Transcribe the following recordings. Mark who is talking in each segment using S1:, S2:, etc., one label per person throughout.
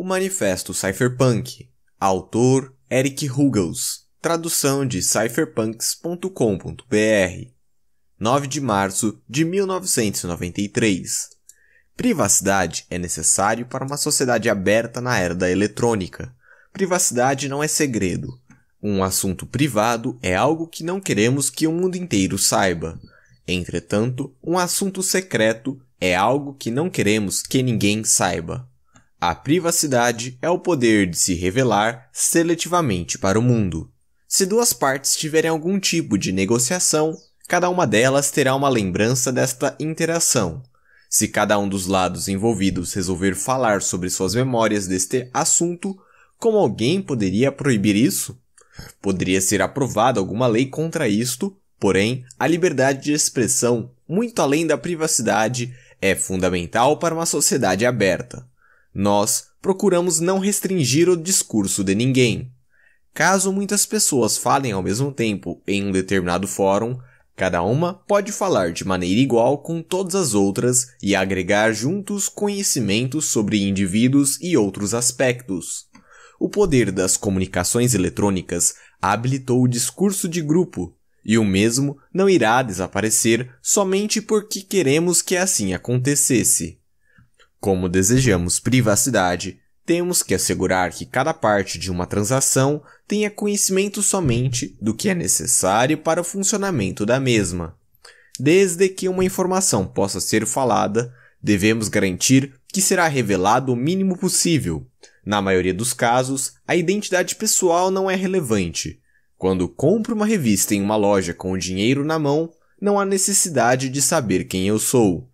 S1: o Manifesto Cypherpunk, autor Eric Ruggles, tradução de cypherpunks.com.br, 9 de março de 1993. Privacidade é necessário para uma sociedade aberta na era da eletrônica. Privacidade não é segredo. Um assunto privado é algo que não queremos que o mundo inteiro saiba. Entretanto, um assunto secreto é algo que não queremos que ninguém saiba. A privacidade é o poder de se revelar seletivamente para o mundo. Se duas partes tiverem algum tipo de negociação, cada uma delas terá uma lembrança desta interação. Se cada um dos lados envolvidos resolver falar sobre suas memórias deste assunto, como alguém poderia proibir isso? Poderia ser aprovada alguma lei contra isto, porém, a liberdade de expressão, muito além da privacidade, é fundamental para uma sociedade aberta. Nós procuramos não restringir o discurso de ninguém. Caso muitas pessoas falem ao mesmo tempo em um determinado fórum, cada uma pode falar de maneira igual com todas as outras e agregar juntos conhecimentos sobre indivíduos e outros aspectos. O poder das comunicações eletrônicas habilitou o discurso de grupo, e o mesmo não irá desaparecer somente porque queremos que assim acontecesse. Como desejamos privacidade, temos que assegurar que cada parte de uma transação tenha conhecimento somente do que é necessário para o funcionamento da mesma. Desde que uma informação possa ser falada, devemos garantir que será revelado o mínimo possível. Na maioria dos casos, a identidade pessoal não é relevante. Quando compro uma revista em uma loja com o dinheiro na mão, não há necessidade de saber quem eu sou.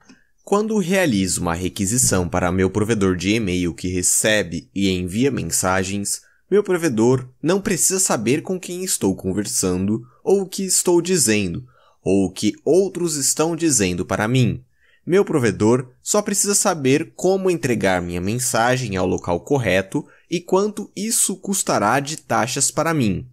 S1: Quando realizo uma requisição para meu provedor de e-mail que recebe e envia mensagens, meu provedor não precisa saber com quem estou conversando ou o que estou dizendo, ou o que outros estão dizendo para mim. Meu provedor só precisa saber como entregar minha mensagem ao local correto e quanto isso custará de taxas para mim.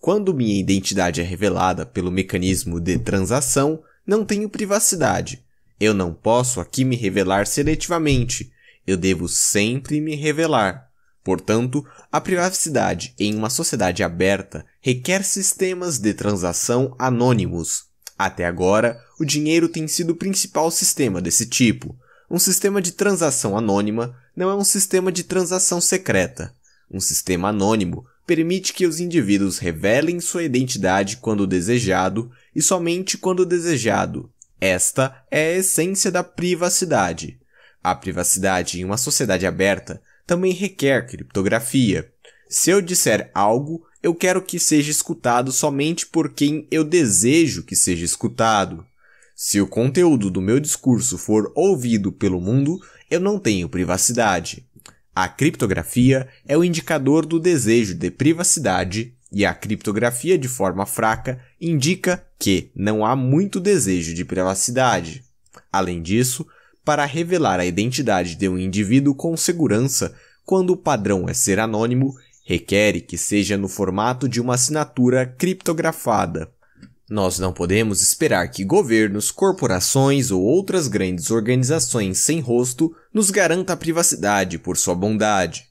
S1: Quando minha identidade é revelada pelo mecanismo de transação, não tenho privacidade eu não posso aqui me revelar seletivamente. Eu devo sempre me revelar. Portanto, a privacidade em uma sociedade aberta requer sistemas de transação anônimos. Até agora, o dinheiro tem sido o principal sistema desse tipo. Um sistema de transação anônima não é um sistema de transação secreta. Um sistema anônimo permite que os indivíduos revelem sua identidade quando desejado e somente quando desejado, esta é a essência da privacidade. A privacidade em uma sociedade aberta também requer criptografia. Se eu disser algo, eu quero que seja escutado somente por quem eu desejo que seja escutado. Se o conteúdo do meu discurso for ouvido pelo mundo, eu não tenho privacidade. A criptografia é o indicador do desejo de privacidade e a criptografia de forma fraca indica que não há muito desejo de privacidade. Além disso, para revelar a identidade de um indivíduo com segurança, quando o padrão é ser anônimo, requer que seja no formato de uma assinatura criptografada. Nós não podemos esperar que governos, corporações ou outras grandes organizações sem rosto nos garanta a privacidade por sua bondade.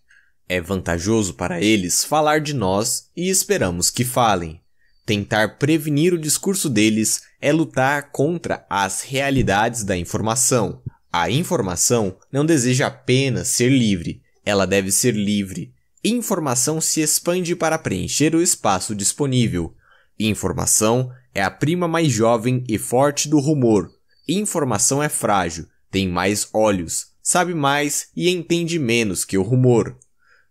S1: É vantajoso para eles falar de nós e esperamos que falem. Tentar prevenir o discurso deles é lutar contra as realidades da informação. A informação não deseja apenas ser livre, ela deve ser livre. Informação se expande para preencher o espaço disponível. Informação é a prima mais jovem e forte do rumor. Informação é frágil, tem mais olhos, sabe mais e entende menos que o rumor.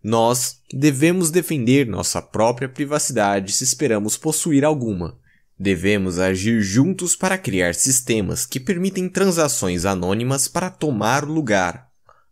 S1: Nós devemos defender nossa própria privacidade se esperamos possuir alguma. Devemos agir juntos para criar sistemas que permitem transações anônimas para tomar lugar.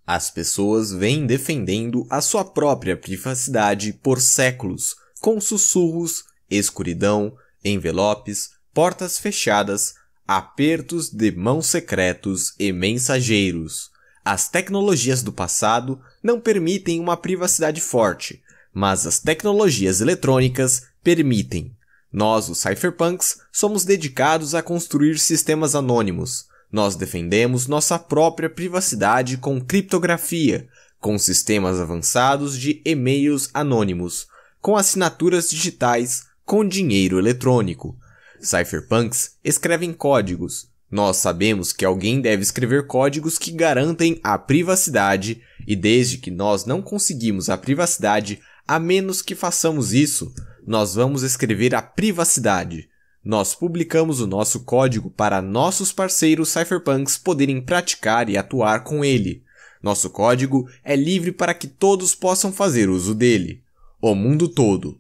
S1: As pessoas vêm defendendo a sua própria privacidade por séculos, com sussurros, escuridão, envelopes, portas fechadas, apertos de mãos secretos e mensageiros. As tecnologias do passado não permitem uma privacidade forte, mas as tecnologias eletrônicas permitem. Nós, os cypherpunks, somos dedicados a construir sistemas anônimos. Nós defendemos nossa própria privacidade com criptografia, com sistemas avançados de e-mails anônimos, com assinaturas digitais, com dinheiro eletrônico. Cypherpunks escrevem códigos, nós sabemos que alguém deve escrever códigos que garantem a privacidade, e desde que nós não conseguimos a privacidade, a menos que façamos isso, nós vamos escrever a privacidade. Nós publicamos o nosso código para nossos parceiros cypherpunks poderem praticar e atuar com ele. Nosso código é livre para que todos possam fazer uso dele. O mundo todo.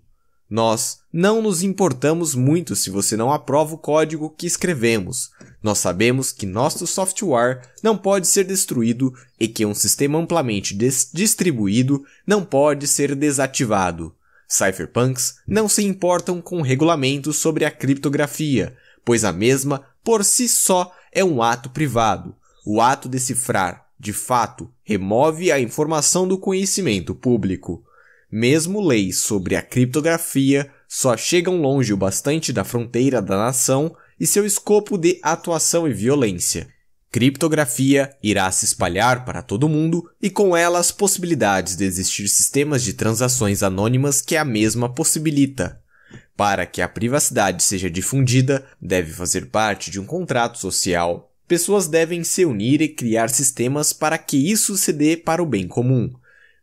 S1: Nós não nos importamos muito se você não aprova o código que escrevemos. Nós sabemos que nosso software não pode ser destruído e que um sistema amplamente distribuído não pode ser desativado. Cypherpunks não se importam com regulamentos sobre a criptografia, pois a mesma, por si só, é um ato privado. O ato de cifrar, de fato, remove a informação do conhecimento público. Mesmo leis sobre a criptografia só chegam longe o bastante da fronteira da nação e seu escopo de atuação e violência. Criptografia irá se espalhar para todo mundo e com ela as possibilidades de existir sistemas de transações anônimas que a mesma possibilita. Para que a privacidade seja difundida, deve fazer parte de um contrato social. Pessoas devem se unir e criar sistemas para que isso se dê para o bem comum.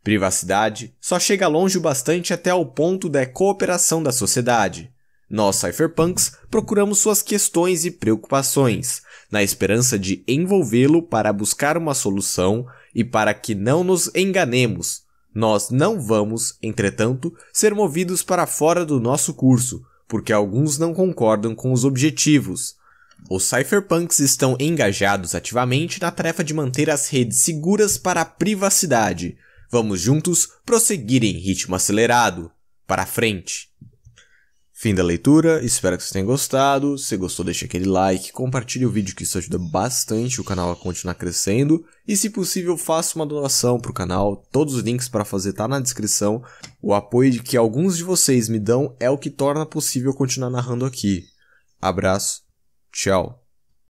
S1: Privacidade só chega longe o bastante até o ponto da cooperação da sociedade. Nós, cypherpunks, procuramos suas questões e preocupações, na esperança de envolvê-lo para buscar uma solução e para que não nos enganemos. Nós não vamos, entretanto, ser movidos para fora do nosso curso, porque alguns não concordam com os objetivos. Os cypherpunks estão engajados ativamente na tarefa de manter as redes seguras para a privacidade. Vamos juntos prosseguir em ritmo acelerado. Para frente! Fim da leitura, espero que vocês tenham gostado. Se gostou, deixe aquele like, compartilhe o vídeo que isso ajuda bastante o canal a continuar crescendo. E se possível, faça uma doação para o canal. Todos os links para fazer tá na descrição. O apoio de que alguns de vocês me dão é o que torna possível continuar narrando aqui. Abraço, tchau.